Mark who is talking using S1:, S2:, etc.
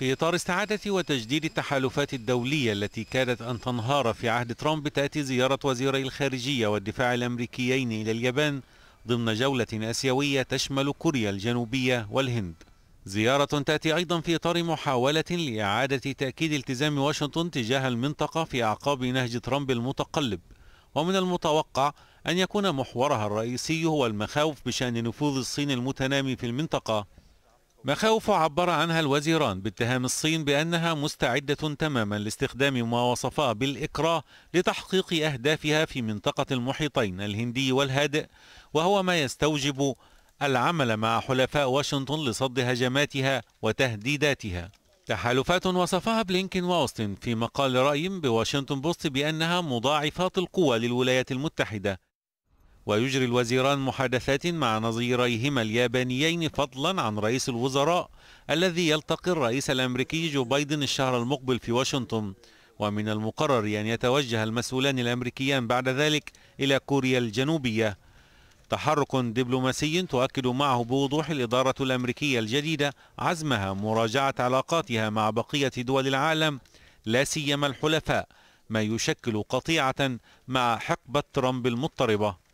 S1: في إطار استعادة وتجديد التحالفات الدولية التي كادت أن تنهار في عهد ترامب تأتي زيارة وزيري الخارجية والدفاع الأمريكيين إلى اليابان ضمن جولة آسيوية تشمل كوريا الجنوبية والهند زيارة تأتي أيضا في إطار محاولة لإعادة تأكيد التزام واشنطن تجاه المنطقة في أعقاب نهج ترامب المتقلب ومن المتوقع أن يكون محورها الرئيسي هو المخاوف بشأن نفوذ الصين المتنامي في المنطقة مخاوف عبر عنها الوزيران باتهام الصين بأنها مستعدة تماما لاستخدام ما وصفاه بالإكراه لتحقيق أهدافها في منطقة المحيطين الهندي والهادئ وهو ما يستوجب العمل مع حلفاء واشنطن لصد هجماتها وتهديداتها تحالفات وصفها بلينكن واوستن في مقال رأي بواشنطن بوست بأنها مضاعفات القوى للولايات المتحدة ويجري الوزيران محادثات مع نظيريهما اليابانيين فضلا عن رئيس الوزراء الذي يلتقي الرئيس الأمريكي جو بايدن الشهر المقبل في واشنطن ومن المقرر أن يتوجه المسؤولان الأمريكيان بعد ذلك إلى كوريا الجنوبية تحرك دبلوماسي تؤكد معه بوضوح الإدارة الأمريكية الجديدة عزمها مراجعة علاقاتها مع بقية دول العالم لا سيما الحلفاء ما يشكل قطيعة مع حقبة ترامب المضطربة